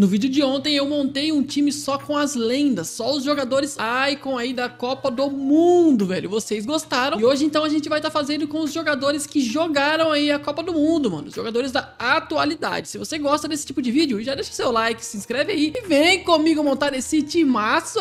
No vídeo de ontem eu montei um time só com as lendas, só os jogadores Icon aí da Copa do Mundo, velho. Vocês gostaram? E hoje então a gente vai estar tá fazendo com os jogadores que jogaram aí a Copa do Mundo, mano. Os jogadores da atualidade. Se você gosta desse tipo de vídeo, já deixa seu like, se inscreve aí e vem comigo montar esse timaço!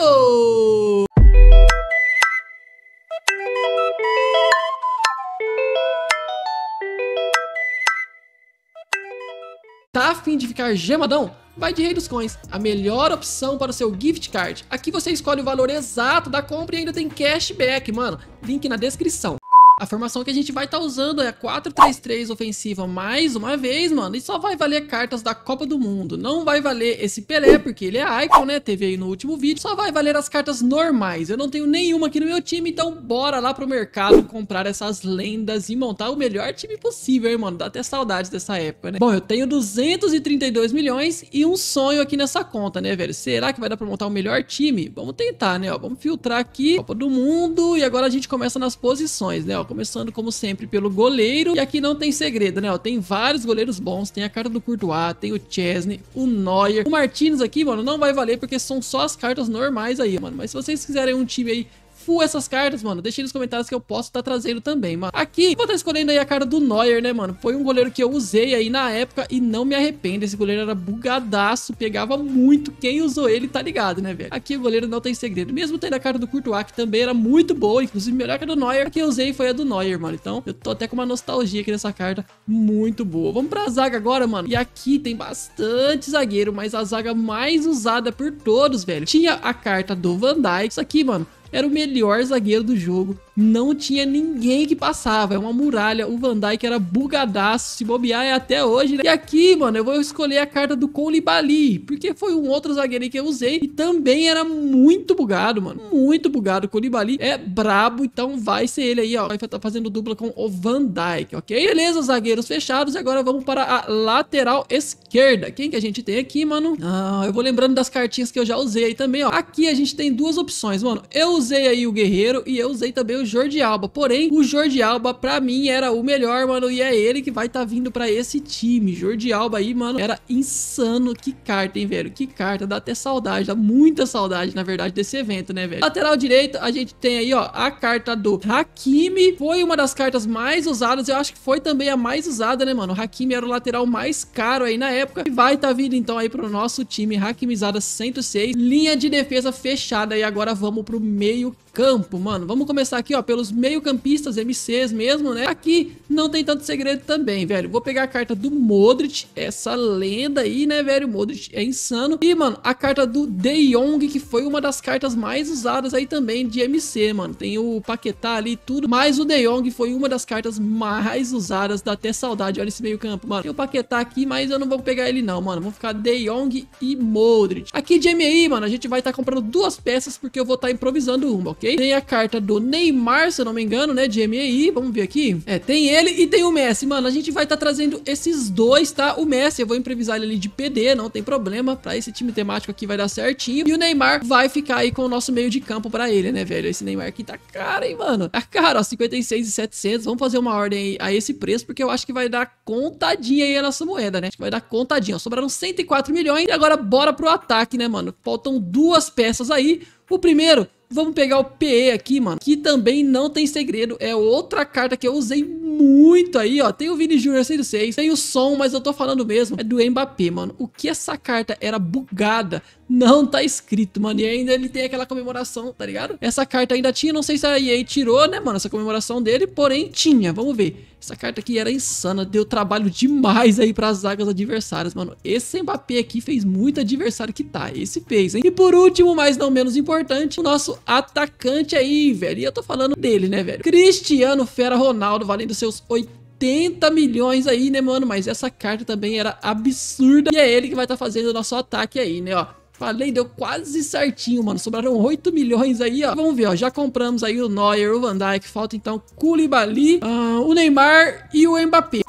fim de ficar gemadão? Vai de Rei dos Coins, a melhor opção para o seu gift card. Aqui você escolhe o valor exato da compra e ainda tem cashback, mano. Link na descrição. A formação que a gente vai estar tá usando é a 4-3-3 ofensiva mais uma vez, mano. E só vai valer cartas da Copa do Mundo. Não vai valer esse Pelé, porque ele é Icon, né? Teve aí no último vídeo. Só vai valer as cartas normais. Eu não tenho nenhuma aqui no meu time, então bora lá pro mercado comprar essas lendas e montar o melhor time possível, hein, mano. Dá até saudades dessa época, né? Bom, eu tenho 232 milhões e um sonho aqui nessa conta, né, velho? Será que vai dar pra montar o melhor time? Vamos tentar, né? Ó, vamos filtrar aqui. Copa do Mundo. E agora a gente começa nas posições, né? Ó, começando, como sempre, pelo goleiro. E aqui não tem segredo, né? Ó, tem vários goleiros bons. Tem a cara do Courtois, tem o Chesney, o Neuer. O Martins aqui, mano, não vai valer porque são só as cartas normais aí, mano. Mas se vocês quiserem um time aí full essas cartas, mano. Deixa aí nos comentários que eu posso estar tá trazendo também, mano. Aqui, vou estar tá escolhendo aí a cara do Neuer, né, mano? Foi um goleiro que eu usei aí na época e não me arrependo. Esse goleiro era bugadaço, pegava muito. Quem usou ele tá ligado, né, velho? Aqui o goleiro não tem segredo. Mesmo tendo a cara do Courtois, que também era muito boa, inclusive melhor que a do Neuer. A que eu usei foi a do Neuer, mano. Então, eu tô até com uma nostalgia aqui nessa carta muito boa. Vamos pra zaga agora, mano. E aqui tem bastante zagueiro, mas a zaga mais usada por todos, velho. Tinha a carta do Van Dijk. Isso aqui, mano, era o melhor zagueiro do jogo não tinha ninguém que passava. É uma muralha. O Van Dyke era bugadaço. Se bobear é até hoje, né? E aqui, mano, eu vou escolher a carta do Colibali. Porque foi um outro zagueiro que eu usei. E também era muito bugado, mano. Muito bugado. O Colibali é brabo. Então vai ser ele aí, ó. Vai estar tá fazendo dupla com o Van Dyke, ok? Beleza, zagueiros fechados. E agora vamos para a lateral esquerda. Quem que a gente tem aqui, mano? Ah, eu vou lembrando das cartinhas que eu já usei aí também, ó. Aqui a gente tem duas opções, mano. Eu usei aí o Guerreiro e eu usei também o o Jordi Alba. Porém, o Jordi Alba, pra mim, era o melhor, mano. E é ele que vai estar tá vindo pra esse time. Jordi Alba aí, mano, era insano. Que carta, hein, velho? Que carta. Dá até saudade, dá muita saudade, na verdade, desse evento, né, velho? Lateral direito, a gente tem aí, ó, a carta do Hakimi. Foi uma das cartas mais usadas. Eu acho que foi também a mais usada, né, mano? O Hakimi era o lateral mais caro aí na época. E vai tá vindo, então, aí pro nosso time. Hakimizada 106. Linha de defesa fechada. E agora vamos pro meio campo, mano. Vamos começar aqui aqui, ó, pelos meio-campistas, MCs mesmo, né? Aqui não tem tanto segredo também, velho. Vou pegar a carta do Modric, essa lenda aí, né, velho? O Modric é insano. E, mano, a carta do De Jong, que foi uma das cartas mais usadas aí também de MC, mano. Tem o Paquetá ali e tudo, mas o De Jong foi uma das cartas mais usadas, dá até saudade. Olha esse meio-campo, mano. Tem o Paquetá aqui, mas eu não vou pegar ele não, mano. Vou ficar De Jong e Modric. Aqui de MI, mano, a gente vai estar tá comprando duas peças porque eu vou estar tá improvisando uma, ok? Tem a carta do Neymar Neymar, se eu não me engano, né? De MEI, vamos ver aqui. É, tem ele e tem o Messi, mano. A gente vai estar tá trazendo esses dois, tá? O Messi, eu vou improvisar ele ali de PD, não tem problema. Pra esse time temático aqui vai dar certinho. E o Neymar vai ficar aí com o nosso meio de campo pra ele, né, velho? Esse Neymar aqui tá caro, hein, mano? Tá caro, ó, 56 e 700. Vamos fazer uma ordem a esse preço, porque eu acho que vai dar contadinha aí a nossa moeda, né? Acho que vai dar contadinha. Ó, sobraram 104 milhões e agora bora pro ataque, né, mano? Faltam duas peças aí. O primeiro Vamos pegar o PE aqui, mano, que também não tem segredo, é outra carta que eu usei muito aí, ó. Tem o Vini Jr. 106, tem o som, mas eu tô falando mesmo, é do Mbappé, mano. O que essa carta era bugada não tá escrito, mano. E ainda ele tem aquela comemoração, tá ligado? Essa carta ainda tinha, não sei se a EA tirou, né, mano, essa comemoração dele, porém tinha. Vamos ver. Essa carta aqui era insana, deu trabalho demais aí pras zagas adversárias, mano. Esse Mbappé aqui fez muito adversário que tá, esse fez, hein? E por último, mas não menos importante, o nosso atacante aí, velho. E eu tô falando dele, né, velho? Cristiano Fera Ronaldo, valendo seus 80 80 milhões aí, né, mano? Mas essa carta também era absurda. E é ele que vai estar tá fazendo o nosso ataque aí, né, ó. Falei, deu quase certinho, mano. Sobraram 8 milhões aí, ó. Vamos ver, ó. Já compramos aí o Neuer, o Van Dijk. Falta então Koulibaly, uh, o Neymar e o Mbappé.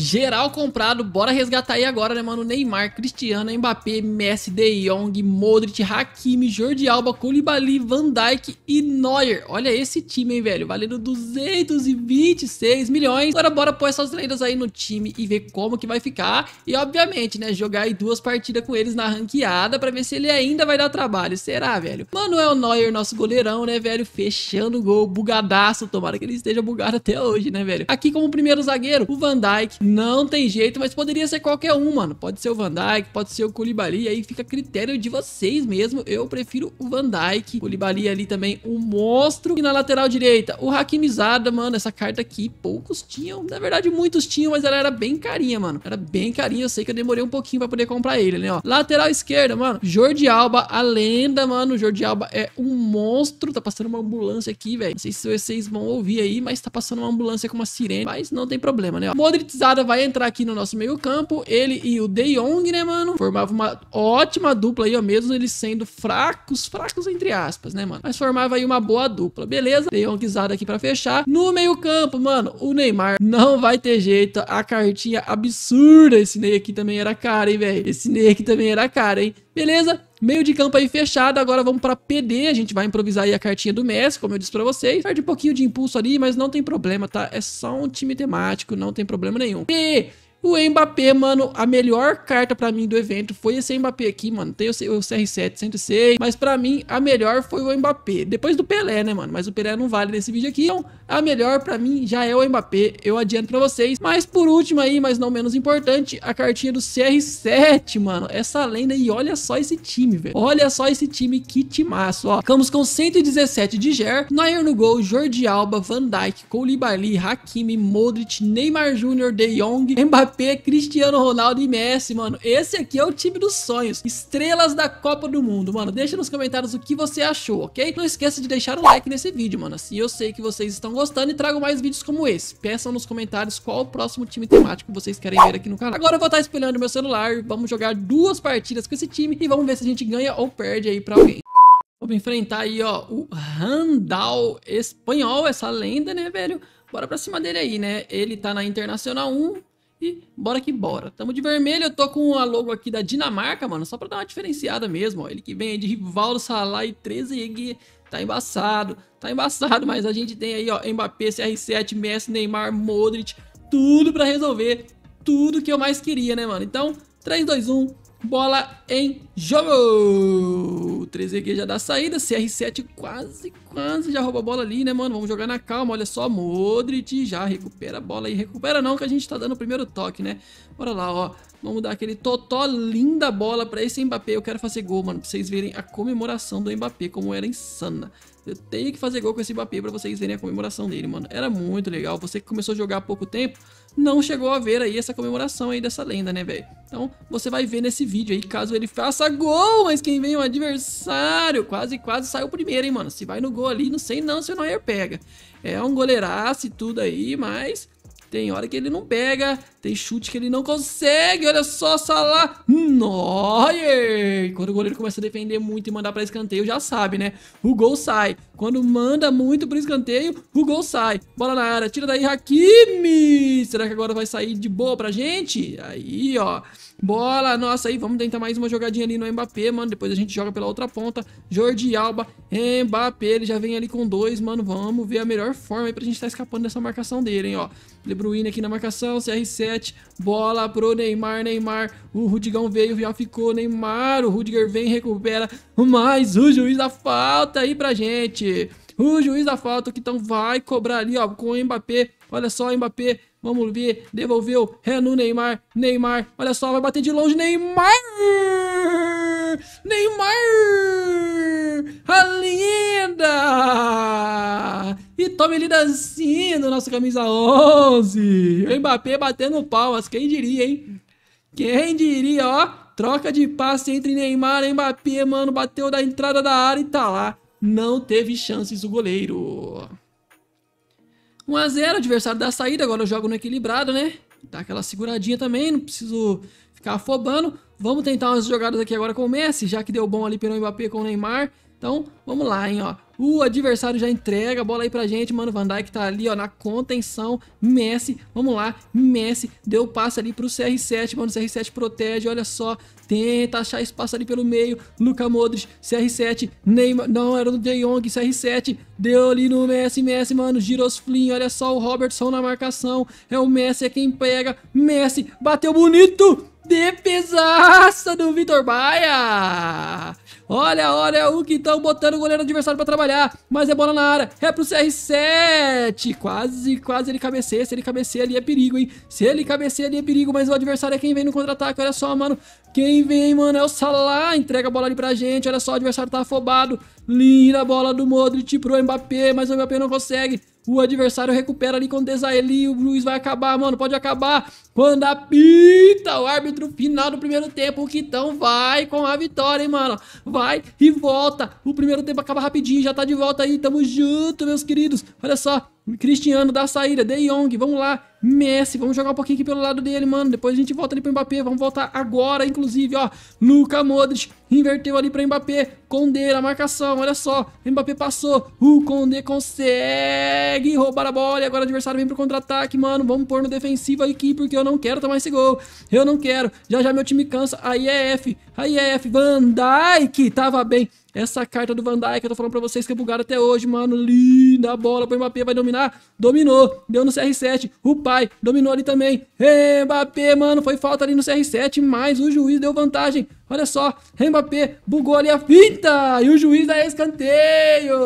Geral comprado, bora resgatar aí agora, né, mano? Neymar, Cristiano, Mbappé, Messi, De Jong, Modric, Hakimi, Jordi Alba, Koulibaly, Van Dijk e Neuer. Olha esse time, hein, velho? Valendo 226 milhões. Agora bora pôr essas lendas aí no time e ver como que vai ficar. E, obviamente, né, jogar aí duas partidas com eles na ranqueada pra ver se ele ainda vai dar trabalho. Será, velho? É o Neuer, nosso goleirão, né, velho? Fechando o gol, bugadaço. Tomara que ele esteja bugado até hoje, né, velho? Aqui como primeiro zagueiro, o Van Dijk, não tem jeito, mas poderia ser qualquer um, mano. Pode ser o Van Dyke pode ser o Koulibaly, aí fica a critério de vocês mesmo. Eu prefiro o Van Dyke Koulibaly ali também, um monstro. E na lateral direita, o Hakimizada, mano. Essa carta aqui, poucos tinham. Na verdade, muitos tinham, mas ela era bem carinha, mano. Era bem carinha, eu sei que eu demorei um pouquinho pra poder comprar ele, né, ó. Lateral esquerda, mano. Jordi Alba, a lenda, mano. O Jordi Alba é um monstro. Tá passando uma ambulância aqui, velho. Não sei se vocês vão ouvir aí, mas tá passando uma ambulância com uma sirene. Mas não tem problema, né, ó. Modritizada vai entrar aqui no nosso meio campo. Ele e o De Jong, né, mano? Formava uma ótima dupla aí, ó, mesmo eles sendo fracos, fracos entre aspas, né, mano? Mas formava aí uma boa dupla, beleza? De Jong aqui pra fechar. No meio campo, mano, o Neymar não vai ter jeito. A cartinha absurda. Esse Ney aqui também era cara, hein, velho? Esse Ney aqui também era cara, hein? Beleza? Meio de campo aí fechado, agora vamos para PD, a gente vai improvisar aí a cartinha do Messi, como eu disse para vocês. Perde um pouquinho de impulso ali, mas não tem problema, tá? É só um time temático, não tem problema nenhum. E o Mbappé, mano, a melhor carta para mim do evento foi esse Mbappé aqui, mano. Tem o CR7 106, mas para mim a melhor foi o Mbappé. Depois do Pelé, né, mano? Mas o Pelé não vale nesse vídeo aqui. Então, a melhor para mim já é o Mbappé, eu adianto para vocês. Mas por último aí, mas não menos importante, a cartinha do CR7, mano. Essa lenda e olha só esse time, velho. Olha só esse time, que timaço, ó. Ficamos com 117 de Ger, Nair no gol, Jordi Alba, Van Dijk, Koulibaly, Hakimi, Modric, Neymar Jr., De Jong, Mbappé Mbappé, Cristiano Ronaldo e Messi, mano. Esse aqui é o time dos sonhos. Estrelas da Copa do Mundo, mano. Deixa nos comentários o que você achou, ok? Não esqueça de deixar o like nesse vídeo, mano. Assim eu sei que vocês estão gostando e trago mais vídeos como esse. Peçam nos comentários qual o próximo time temático que vocês querem ver aqui no canal. Agora eu vou estar tá espelhando meu celular, vamos jogar duas partidas com esse time e vamos ver se a gente ganha ou perde aí pra alguém. Vamos enfrentar aí, ó, o Randall espanhol, essa lenda, né, velho? Bora pra cima dele aí, né? Ele tá na Internacional 1, e bora que bora. Tamo de vermelho, eu tô com a logo aqui da Dinamarca, mano, só pra dar uma diferenciada mesmo, ó. Ele que vem aí de Rivaldo, Salah e 13 Tá embaçado, tá embaçado, mas a gente tem aí, ó, Mbappé, CR7, Messi, Neymar, Modric, tudo pra resolver. Tudo que eu mais queria, né, mano? Então, 3, 2, 1, Bola em jogo! 3 já dá saída, CR7 quase, quase já rouba a bola ali, né, mano? Vamos jogar na calma, olha só, Modric já recupera a bola aí. Recupera não, que a gente tá dando o primeiro toque, né? Bora lá, ó. Vamos dar aquele totó linda bola pra esse Mbappé. Eu quero fazer gol, mano, pra vocês verem a comemoração do Mbappé como era é insana. Eu tenho que fazer gol com esse Mbappé pra vocês verem a comemoração dele, mano. Era muito legal. Você que começou a jogar há pouco tempo não chegou a ver aí essa comemoração aí dessa lenda, né, velho? Então, você vai ver nesse vídeo aí, caso ele faça gol, mas quem vem é o adversário. Quase, quase saiu primeiro, hein, mano? Se vai no gol ali, não sei não se o Neuer pega. É um goleiraço e tudo aí, mas tem hora que ele não pega, tem chute que ele não consegue. Olha só, Salah. Noie! Quando o goleiro começa a defender muito e mandar para escanteio, já sabe, né? O gol sai. Quando manda muito para escanteio, o gol sai. Bola na área, tira daí Hakimi. Será que agora vai sair de boa pra gente? Aí, ó. Bola, nossa, aí vamos tentar mais uma jogadinha ali no Mbappé, mano. Depois a gente joga pela outra ponta. Jordi Alba, Mbappé, ele já vem ali com dois, mano. Vamos ver a melhor forma aí pra gente estar tá escapando dessa marcação dele, hein, ó. De Bruyne aqui na marcação, CR7, bola pro Neymar, Neymar, o Rudigão veio, já ficou, Neymar, o Rudiger vem, recupera, mas o juiz da falta aí pra gente. O juiz da falta que então vai cobrar ali, ó, com o Mbappé. Olha só, o Mbappé, vamos ver, devolveu, é no Neymar, Neymar, olha só, vai bater de longe, Neymar! Neymar! Tome ele assim, no nosso camisa 11. O Mbappé batendo palmas. Quem diria, hein? Quem diria, ó. Troca de passe entre Neymar e Mbappé, mano. Bateu da entrada da área e tá lá. Não teve chances o goleiro. 1x0, adversário da saída. Agora eu jogo no equilibrado, né? Dá aquela seguradinha também. Não preciso ficar afobando. Vamos tentar umas jogadas aqui agora com o Messi, já que deu bom ali pelo Mbappé com o Neymar. Então, vamos lá, hein, ó. O adversário já entrega a bola aí pra gente, mano. Van Dijk tá ali, ó, na contenção. Messi, vamos lá. Messi deu passe ali pro CR7, mano. CR7 protege, olha só. Tenta achar espaço ali pelo meio. Luca Modric, CR7. Neymar, não, era do De Jong, CR7. Deu ali no Messi, Messi, mano. Giros Flynn, olha só o Robertson na marcação. É o Messi, é quem pega. Messi, bateu bonito. Defesaça do Vitor Baia. Olha, olha o que estão botando o goleiro adversário para trabalhar. Mas é bola na área. É pro CR7. Quase, quase ele cabeceia. Se ele cabeceia ali é perigo, hein? Se ele cabeceia ali é perigo, mas o adversário é quem vem no contra-ataque. Olha só, mano. Quem vem, mano, é o Salah. Entrega a bola ali pra gente. Olha só, o adversário tá afobado. Linda a bola do Modric pro Mbappé, mas o Mbappé não consegue. O adversário recupera ali com o Desaeli. O Luiz vai acabar, mano. Pode acabar. Quando apita o árbitro final do primeiro tempo. O Quitão vai com a vitória, hein, mano. Vai e volta. O primeiro tempo acaba rapidinho. Já tá de volta aí. Tamo junto, meus queridos. Olha só. Cristiano da saída, De Jong, vamos lá, Messi, vamos jogar um pouquinho aqui pelo lado dele, mano, depois a gente volta ali pro Mbappé, vamos voltar agora, inclusive, ó, Luca Modric, Inverteu ali para Mbappé. Conde na marcação, olha só. Mbappé passou. O Conde consegue roubar a bola. E agora o adversário vem pro contra-ataque, mano. Vamos pôr no defensivo aqui, porque eu não quero tomar esse gol. Eu não quero. Já já meu time cansa. Aí é F. Aí é F. Van Dijk tava bem. Essa carta do Van Dijk, eu tô falando pra vocês que é bugada até hoje, mano. Linda bola pro Mbappé, vai dominar. Dominou, deu no CR7. O pai dominou ali também. Mbappé, mano, foi falta ali no CR7, mas o juiz deu vantagem. Olha só, Mbappé bugou ali a fita e o juiz dá escanteio.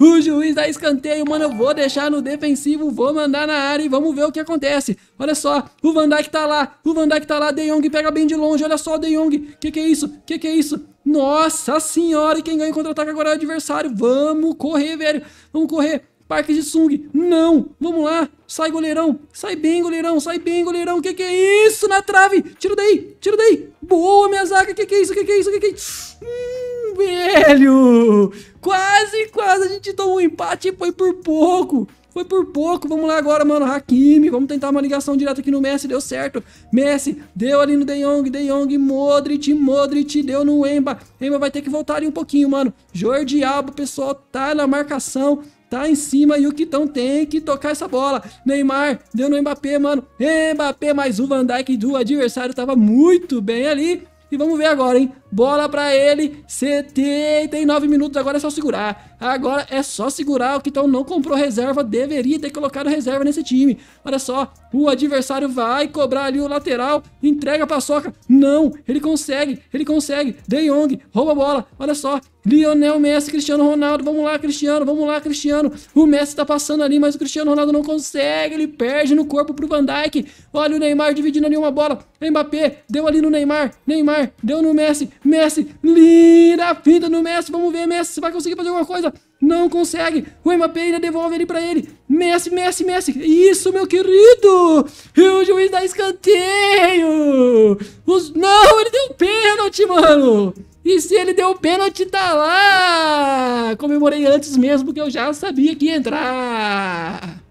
O juiz dá escanteio, mano, eu vou deixar no defensivo, vou mandar na área e vamos ver o que acontece. Olha só, o Van Dijk tá lá, o Van Dijk tá lá, De Jong pega bem de longe, olha só o De Jong. Que que é isso? Que que é isso? Nossa senhora, e quem ganha o contra-ataque agora é o adversário. Vamos correr, velho. Vamos correr parque de sung. Não, vamos lá. Sai, goleirão. Sai bem, goleirão. Sai bem, goleirão. Que que é isso na trave? Tira daí, tira daí. Boa, minha zaga. Que que é isso? Que que é isso? Que que é isso? Hum, velho. Quase, quase a gente tomou um empate e foi por pouco. Foi por pouco, vamos lá agora, mano, Hakimi, vamos tentar uma ligação direta aqui no Messi, deu certo. Messi, deu ali no De Jong, De Jong, Modric, Modric, deu no Emba. Emba vai ter que voltar ali um pouquinho, mano. Jordi Alba, pessoal, tá na marcação tá em cima e o Quitão tem que tocar essa bola. Neymar deu no Mbappé, mano. Mbappé mais o Van Dijk do adversário tava muito bem ali. E vamos ver agora, hein? Bola para ele. 79 minutos. Agora é só segurar. Agora é só segurar. O Quitão não comprou reserva. Deveria ter colocado reserva nesse time. Olha só. O adversário vai cobrar ali o lateral. Entrega pra soca. Não. Ele consegue. Ele consegue. De Jong. Rouba a bola. Olha só. Lionel Messi, Cristiano Ronaldo, vamos lá, Cristiano, vamos lá, Cristiano. O Messi tá passando ali, mas o Cristiano Ronaldo não consegue, ele perde no corpo pro Van Dijk. Olha o Neymar dividindo ali uma bola. Mbappé deu ali no Neymar, Neymar deu no Messi. Messi, linda finta no Messi, vamos ver, Messi, vai conseguir fazer alguma coisa? Não consegue, o Mbappé ainda devolve ele pra ele, Messi, Messi, Messi, isso, meu querido, e o juiz dá escanteio, Os... não, ele deu pênalti, mano, e se ele deu pênalti, tá lá, comemorei antes mesmo, que eu já sabia que ia entrar.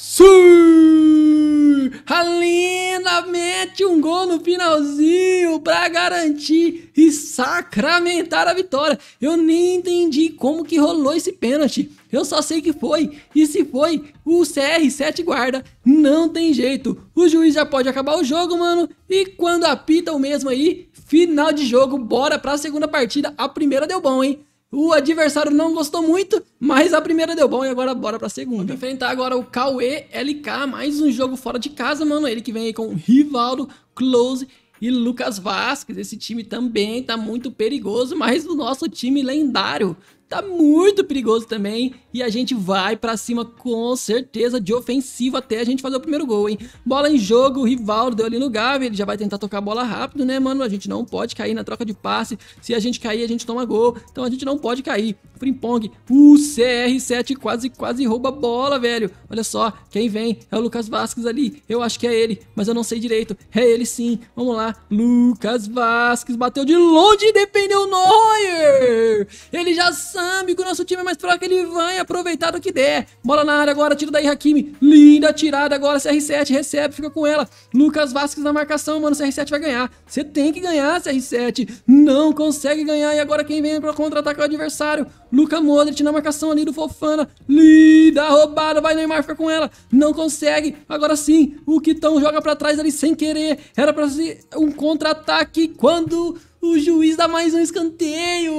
Sim! Alina mete um gol no finalzinho para garantir e sacramentar a vitória. Eu nem entendi como que rolou esse pênalti. Eu só sei que foi. E se foi, o CR7 guarda. Não tem jeito. O juiz já pode acabar o jogo, mano. E quando apita o mesmo aí, final de jogo, bora pra segunda partida. A primeira deu bom, hein? O adversário não gostou muito, mas a primeira deu bom e agora bora pra segunda. Vamos enfrentar agora o Cauê LK, mais um jogo fora de casa, mano. Ele que vem aí com Rivaldo, Close e Lucas Vasquez. Esse time também tá muito perigoso, mas o nosso time lendário tá muito perigoso também. E a gente vai pra cima com certeza de ofensiva até a gente fazer o primeiro gol, hein? Bola em jogo, o Rivaldo deu ali no Gavi, ele já vai tentar tocar a bola rápido, né, mano? A gente não pode cair na troca de passe. Se a gente cair, a gente toma gol. Então a gente não pode cair. Frimpong, o CR7 quase, quase rouba a bola, velho. Olha só, quem vem é o Lucas Vasquez ali. Eu acho que é ele, mas eu não sei direito. É ele sim. Vamos lá. Lucas Vasquez bateu de longe e defendeu o Neuer. Ele já sabe amigo o nosso time é mais fraco, ele vai aproveitar do que der. Bola na área agora, tira daí Hakimi. Linda tirada agora, CR7 recebe, fica com ela. Lucas Vasquez na marcação, mano, CR7 vai ganhar. Você tem que ganhar, CR7. Não consegue ganhar e agora quem vem para contra-atacar é o adversário? Luca Modric na marcação ali do Fofana. Linda roubada, vai Neymar, fica com ela. Não consegue. Agora sim, o Quitão joga para trás ali sem querer. Era para ser um contra-ataque quando o juiz dá mais um escanteio.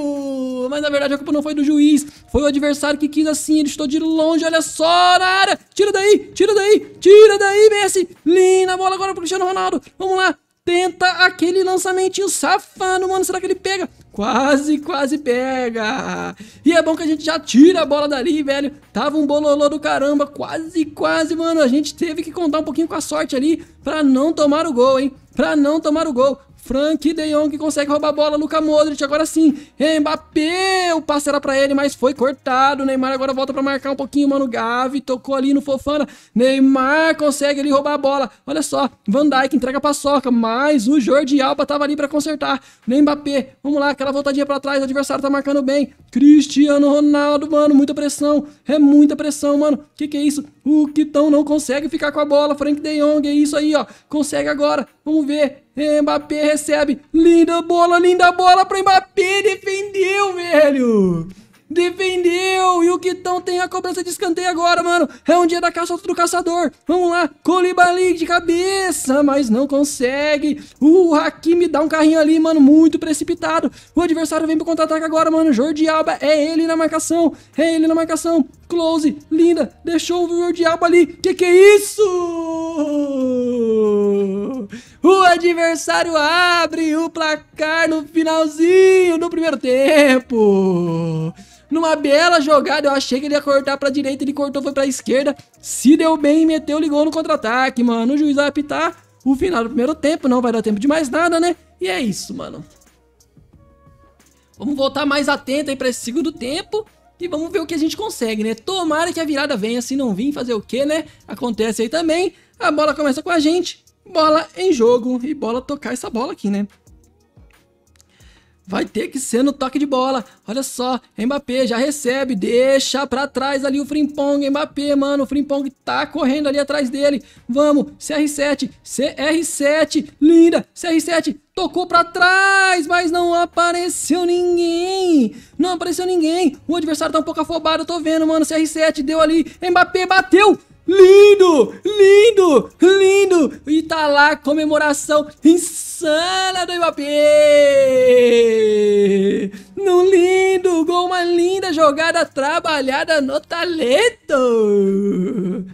Mas na verdade a culpa não foi do juiz. Foi o adversário que quis assim. Ele estou de longe. Olha só na área. Tira daí, tira daí, tira daí, Messi. Linda bola agora pro Cristiano Ronaldo. Vamos lá. Tenta aquele lançamento, safado, mano. Será que ele pega? Quase, quase pega. E é bom que a gente já tira a bola dali, velho. Tava um bololô do caramba. Quase, quase, mano. A gente teve que contar um pouquinho com a sorte ali pra não tomar o gol, hein? Pra não tomar o gol. Frank De Jong consegue roubar a bola, Luca Modric, agora sim, Mbappé, o passe era pra ele, mas foi cortado, o Neymar agora volta pra marcar um pouquinho, mano, Gavi tocou ali no Fofana, Neymar consegue ali roubar a bola, olha só, Van Dijk entrega pra Soca, mas o Jordi Alba tava ali pra consertar, Mbappé, vamos lá, aquela voltadinha pra trás, o adversário tá marcando bem, Cristiano Ronaldo, mano, muita pressão, é muita pressão, mano, que que é isso? O Quitão não consegue ficar com a bola, Frank De Jong, é isso aí, ó, consegue agora, vamos ver, Mbappé recebe. Linda bola, linda bola para Mbappé. Defendeu, velho. Defendeu! E o Quitão tem a cobrança de escanteio agora, mano. É um dia da caça do caçador. Vamos lá. Colibali de cabeça, mas não consegue. O Hakimi dá um carrinho ali, mano, muito precipitado. O adversário vem pro contra-ataque agora, mano. Jordi Alba, é ele na marcação. É ele na marcação. Close, linda. Deixou o Jordi Alba ali. Que que é isso? O adversário abre o placar no finalzinho do primeiro tempo. Numa bela jogada, eu achei que ele ia cortar pra direita, ele cortou, foi pra esquerda. Se deu bem, meteu, ligou no contra-ataque, mano. O juiz vai apitar o final do primeiro tempo, não vai dar tempo de mais nada, né? E é isso, mano. Vamos voltar mais atento aí pra esse segundo tempo. E vamos ver o que a gente consegue, né? Tomara que a virada venha, se não vir, fazer o quê, né? Acontece aí também. A bola começa com a gente bola em jogo e bola tocar essa bola aqui, né? Vai ter que ser no toque de bola. Olha só, Mbappé já recebe, deixa pra trás ali o Frimpong. Mbappé, mano, o Frimpong tá correndo ali atrás dele. Vamos, CR7, CR7, linda, CR7, tocou pra trás, mas não apareceu ninguém. Não apareceu ninguém. O adversário tá um pouco afobado, eu tô vendo, mano, CR7 deu ali, Mbappé bateu. Lindo, lindo, lindo. E tá lá comemoração insana do Mbappé. No lindo, gol, uma linda jogada trabalhada no talento.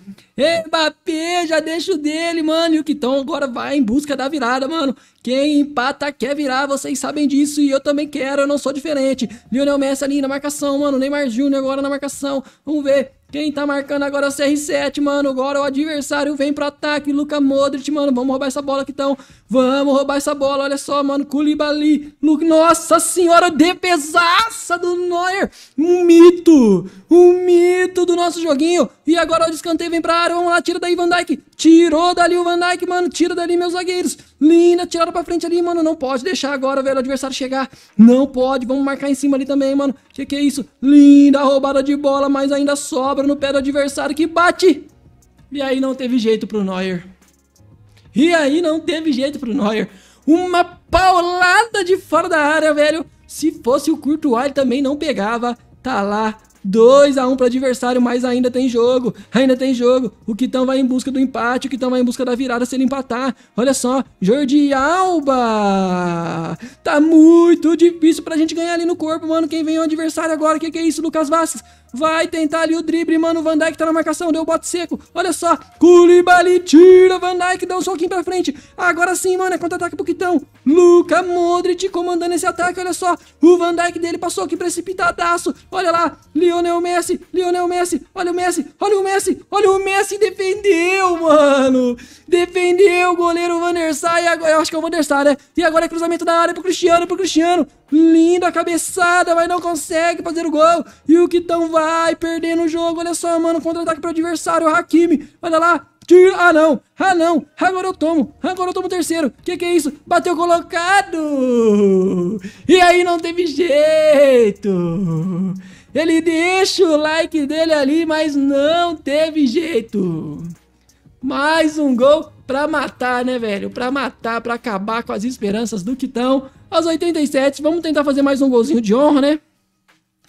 Mbappé, já deixa o dele, mano. E o Quitão agora vai em busca da virada, mano. Quem empata quer virar, vocês sabem disso. E eu também quero, eu não sou diferente. Lionel Messi ali na marcação, mano. Neymar Júnior agora na marcação. Vamos ver. Quem tá marcando agora é o CR7, mano. Agora o adversário vem pro ataque. Luca Modric, mano. Vamos roubar essa bola aqui, então. Vamos roubar essa bola. Olha só, mano. Koulibaly. Luke... Nossa senhora, defesaça do Neuer. Um mito. Um mito do nosso joguinho. E agora o descanteio vem pra área. Vamos lá, tira daí Van Dijk. Tirou dali o Van Dijk, mano. Tira dali, meus zagueiros. Linda, tirada pra frente ali, mano. Não pode deixar agora, velho, o adversário chegar. Não pode. Vamos marcar em cima ali também, mano. Que que é isso? Linda roubada de bola, mas ainda sobra no pé do adversário que bate. E aí não teve jeito pro Neuer. E aí não teve jeito pro Neuer. Uma paulada de fora da área, velho. Se fosse o Courtois, ele também não pegava. Tá lá 2 a 1 para adversário, mas ainda tem jogo. Ainda tem jogo. O Quitão vai em busca do empate, o Quitão vai em busca da virada se ele empatar. Olha só, Jordi Alba! Tá muito difícil pra gente ganhar ali no corpo, mano. Quem vem é o adversário agora. Que que é isso, Lucas Vasquez? Vai tentar ali o drible, mano. O Van Dyke tá na marcação. Deu o bote seco. Olha só. Koulibaly tira. Van Dyke deu um soquinho pra frente. Agora sim, mano. É contra-ataque pro Quitão. Luca Modric comandando esse ataque. Olha só. O Van Dyke dele passou aqui precipitadaço. Olha lá. Lionel Messi. Lionel Messi. Olha o Messi. Olha o Messi. Olha o Messi. Defendeu, mano. Defendeu o goleiro Van der Sar. E agora, eu acho que é o Van der Sar, né? E agora é cruzamento da área pro Cristiano. Pro Cristiano. Linda cabeçada, mas não consegue fazer o gol. E o Quitão vai perdendo o jogo. Olha só, mano, contra-ataque para o adversário, o Hakimi. Olha lá, Ah, não. Ah, não. Agora eu tomo. Agora eu tomo o terceiro. Que que é isso? Bateu colocado. E aí não teve jeito. Ele deixa o like dele ali, mas não teve jeito. Mais um gol pra matar, né, velho? Pra matar, pra acabar com as esperanças do Quitão. Aos 87, vamos tentar fazer mais um golzinho de honra, né?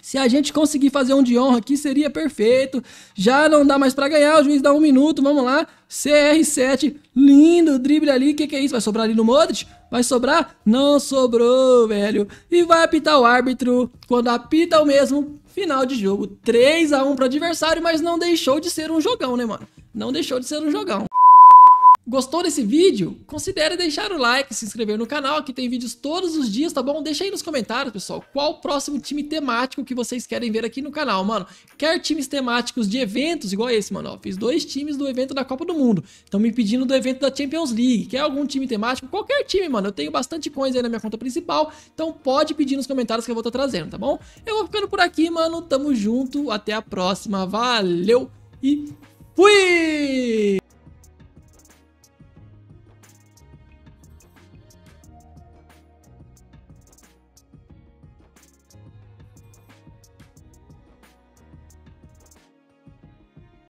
Se a gente conseguir fazer um de honra aqui, seria perfeito. Já não dá mais para ganhar, o juiz dá um minuto, vamos lá. CR7, lindo drible ali, o que, que é isso? Vai sobrar ali no Modric? Vai sobrar? Não sobrou, velho. E vai apitar o árbitro, quando apita o mesmo, final de jogo. 3 a 1 pro adversário, mas não deixou de ser um jogão, né, mano? Não deixou de ser um jogão. Gostou desse vídeo? Considere deixar o like, se inscrever no canal, que tem vídeos todos os dias, tá bom? Deixa aí nos comentários, pessoal, qual o próximo time temático que vocês querem ver aqui no canal, mano. Quer times temáticos de eventos, igual esse, mano, ó, fiz dois times do evento da Copa do Mundo. Estão me pedindo do evento da Champions League. Quer algum time temático? Qualquer time, mano. Eu tenho bastante coins aí na minha conta principal, então pode pedir nos comentários que eu vou estar tá trazendo, tá bom? Eu vou ficando por aqui, mano. Tamo junto, até a próxima. Valeu e fui!